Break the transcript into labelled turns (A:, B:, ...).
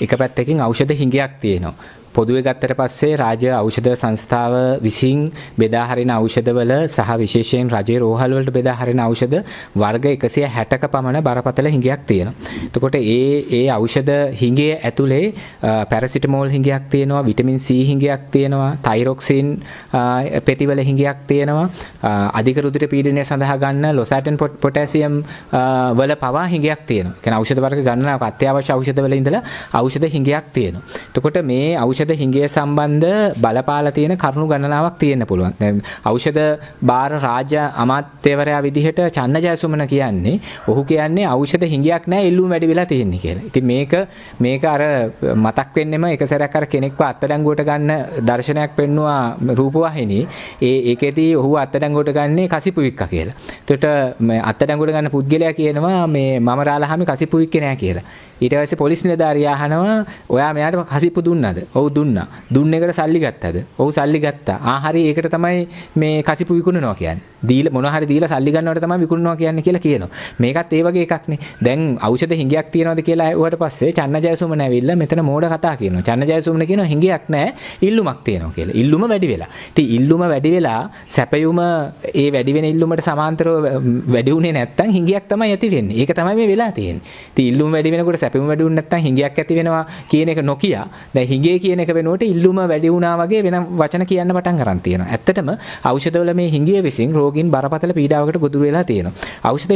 A: එක පැත්තකින් ඖෂධ හිඟයක් තියෙනවා. පොදුවේ ගත්තට පස්සේ රාජ්‍ය ඖෂධ සංස්ථාව විසින් බෙදා හරින ඖෂධවල සහ විශේෂයෙන් රජයේ රෝහල් වලට බෙදා හරින ඖෂධ වර්ග 160ක පමණ බරපතල හිඟයක් තියෙනවා. එතකොට ඒ ඒ ඖෂධ හිඟය ඇතුලේ පැරසිටමෝල් හිඟයක් තියෙනවා, විටමින් C හිඟයක් තියෙනවා, තයිරොක්සින් පෙතිවල හිඟයක් තියෙනවා, අධික රුධිර පීඩනය සඳහා ගන්න ලොසැටන් පොටෑසියම් වල පවා හිඟයක් තියෙනවා. ඒ කියන්නේ ඖෂධ වර්ග ගණනාවක් අත්‍යවශ්‍ය ඖෂධවල ඉඳලා ඖෂධ හිඟයක් තියෙනවා. එතකොට මේ ඖෂධ ඖෂධ හිඟය සම්බන්ධ බලපාලා තියෙන කරුණු ගණනාවක් තියෙන්න පුළුවන්. දැන් ඖෂධ බාර රාජ්‍ය අමාත්‍යවරයා විදිහට චන්නජයසුමන කියන්නේ ඔහු කියන්නේ ඖෂධ හිඟයක් නැහැ එල්ලුම් වැඩි වෙලා තියෙන්නේ කියලා. ඉතින් මේක මේක අර මතක් වෙන්නෙම එක සැරයක් අර කෙනෙක්ව අත්අඩංගුවට ගන්න දර්ශනයක් පෙන්නවා රූපවාහිනී. ඒ ඒකෙදී ඔහු අත්අඩංගුවට ගන්නේ කසිපුවික්ක කියලා. එතකොට අත්අඩංගුවට ගන්න පුද්ගලයා කියනවා මේ මම රාලහාමි කසිපුවික්ක නෑ කියලා. ඊට පස්සේ පොලිස් නිලධාරියා අහනවා ඔයා මෙයාට කසිප්පු දුන්නාද? ඔව් දුන්නා. දුන්න එකට සල්ලි ගත්තද? ඔව් සල්ලි ගත්තා. ආ හරි ඒකට තමයි මේ කසිප්පු විකුණනවා කියන්නේ. දීලා මොනවා හරි දීලා සල්ලි ගන්නවට තමයි විකුණනවා කියන්නේ කියලා කියනවා. මේකත් ඒ වගේ එකක්නේ. දැන් ඖෂධ හිඟයක් තියනවාද කියලා ඇහුවට පස්සේ චන්නජයසුමන ඇවිල්ලා මෙතන මෝඩ කතා කියනවා. චන්නජයසුමන කියනවා හිඟයක් නැහැ. ඉල්ලුමක් තියෙනවා කියලා. ඉල්ලුම වැඩි වෙලා. ඉතින් ඉල්ලුම වැඩි වෙලා සැපයුම ඒ වැඩි වෙන ඉල්ලුමට සමාන්තරව වැඩි උනේ නැත්තම් හිඟයක් තමයි ඇති වෙන්නේ. ඒක තමයි මේ වෙලා තියෙන්නේ. ඉතින් ඉල්ලුම වැඩි වෙනකොට සැපෙම වැඩි වුණ නැත්නම් හිඟයක් ඇති වෙනවා කියන එක නොකිය දැන් හිඟේ කියන එක වෙනුවට ඉල්ලුම වැඩි වුණා වගේ වෙන වචන කියන්න පටන් ගන්න තියෙනවා. ඇත්තටම ඖෂධවල මේ හිඟිය විසින් රෝගීන් බරපතල පීඩාවකට ගොදුරු වෙලා තියෙනවා. ඖෂධ